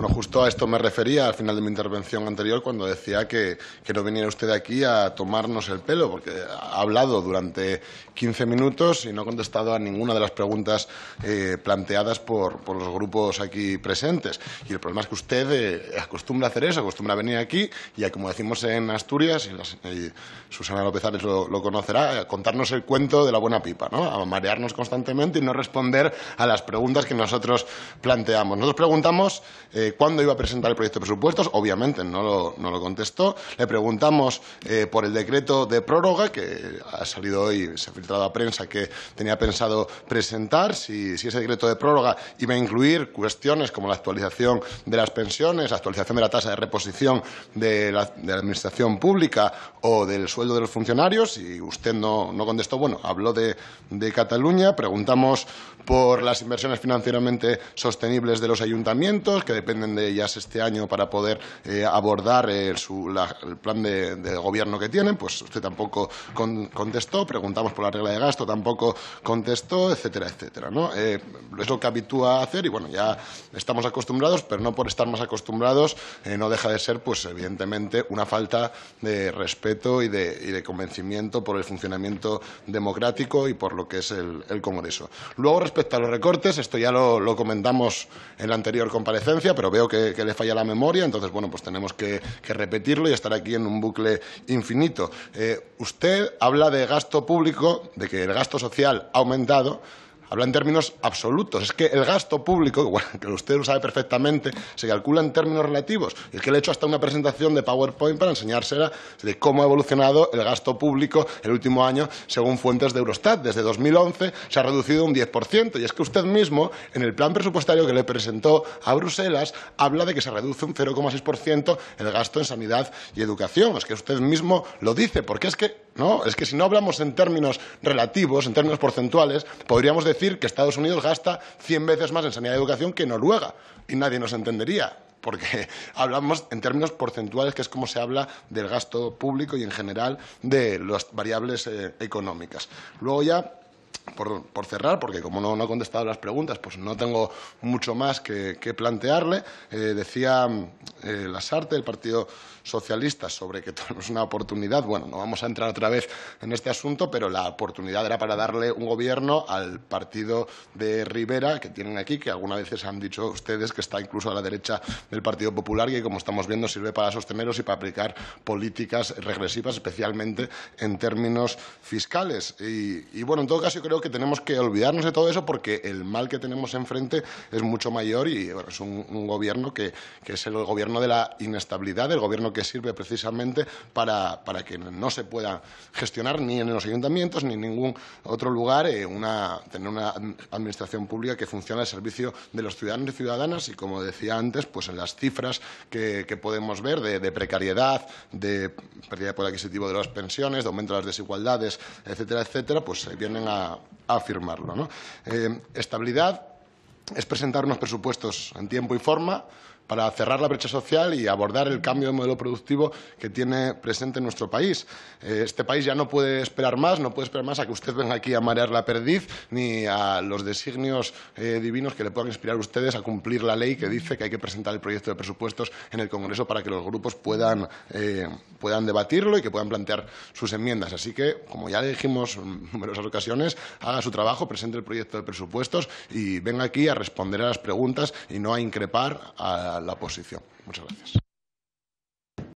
Bueno, justo a esto me refería al final de mi intervención anterior cuando decía que, no venía usted aquí a tomarnos el pelo, porque ha hablado durante 15 minutos y no ha contestado a ninguna de las preguntas eh, planteadas por, los grupos aquí presentes. Y el problema es que usted eh, acostumbra a hacer eso, acostumbra a venir aquí y, como decimos en Asturias, y, Susana López Ares lo, conocerá, a eh, contarnos el cuento de la buena pipa, ¿no? a marearnos constantemente y no responder a las preguntas que nosotros planteamos. Nosotros preguntamos cuándo iba a presentar el proyecto de presupuestos, obviamente no lo, contestó. Le preguntamos eh, por el decreto de prórroga, que ha salido hoy, se ha filtrado a prensa, que tenía pensado presentar, si, ese decreto de prórroga iba a incluir cuestiones como la actualización de las pensiones, la actualización de la tasa de reposición de la, Administración Pública o del sueldo de los funcionarios, y usted no, contestó. Bueno, habló de, de Cataluña, preguntamos por las inversiones financieramente sostenibles de los ayuntamientos, que dependen de ellas este año para poder eh, abordar eh, el plan de, gobierno que tienen, pues usted tampoco contestó, preguntamos por la regla de gasto, tampoco contestó, etcétera, etcétera. ¿no? Eh, es lo que habitúa hacer y bueno, ya estamos acostumbrados, pero no por estar más acostumbrados no deja de ser, pues evidentemente, una falta de respeto y de, convencimiento por el funcionamiento democrático y por lo que es el, Congreso. Luego, respecto a los recortes, esto ya lo, lo comentamos en la anterior comparecencia, pero veo que, le falla la memoria, entonces, bueno, pues tenemos que, repetirlo y estar aquí en un bucle infinito. Eh, usted habla de gasto público, de que el gasto social ha aumentado, Habla en términos absolutos. Es que el gasto público, que usted lo sabe perfectamente, se calcula en términos relativos. Y es que le he hecho hasta una presentación de PowerPoint para enseñársela de cómo ha evolucionado el gasto público el último año según fuentes de Eurostat. Desde 2011 se ha reducido un 10%. Y es que usted mismo, en el plan presupuestario que le presentó a Bruselas, habla de que se reduce un 0,6% el gasto en sanidad y educación. Es que usted mismo lo dice, porque es que ¿no? Es que si no hablamos en términos relativos, en términos porcentuales, podríamos decir que Estados Unidos gasta 100 veces más en sanidad y educación que Noruega y nadie nos entendería. Porque hablamos en términos porcentuales, que es como se habla del gasto público y en general de las variables eh, económicas. Luego ya por, cerrar, porque como no, he contestado las preguntas, pues no tengo mucho más que, plantearle. Eh, decía eh, Lasarte, del Partido Socialista, sobre que tenemos una oportunidad. Bueno, no vamos a entrar otra vez en este asunto, pero la oportunidad era para darle un gobierno al partido de Rivera, que tienen aquí, que algunas veces han dicho ustedes que está incluso a la derecha del Partido Popular, que como estamos viendo sirve para sosteneros y para aplicar políticas regresivas, especialmente en términos fiscales. y bueno, en todo caso, yo creo que tenemos que olvidarnos de todo eso porque el mal que tenemos enfrente es mucho mayor y es un, gobierno que, que, es el gobierno de la inestabilidad, el gobierno que sirve precisamente para, para que no se pueda gestionar ni en los ayuntamientos ni en ningún otro lugar eh, una, tener una administración pública que funcione al servicio de los ciudadanos y ciudadanas y, como decía antes, pues en las cifras que, podemos ver de, precariedad, de pérdida de poder adquisitivo de las pensiones, de aumento de las desigualdades, etcétera, etcétera, pues vienen a, a, eh, estabilidad es presentar unos presupuestos en tiempo y forma para cerrar la brecha social y abordar el cambio de modelo productivo que tiene presente nuestro país. Eh, este país ya no puede esperar más, no puede esperar más a que usted venga aquí a marear la perdiz ni a los designios eh, divinos que le puedan inspirar ustedes a cumplir la ley que dice que hay que presentar el proyecto de presupuestos en el Congreso para que los grupos puedan puedan debatirlo y que puedan plantear sus enmiendas. Así que, como ya dijimos en numerosas ocasiones, haga su trabajo, presente el proyecto de presupuestos y venga aquí a responder a las preguntas y no a increpar a la oposición. Muchas gracias.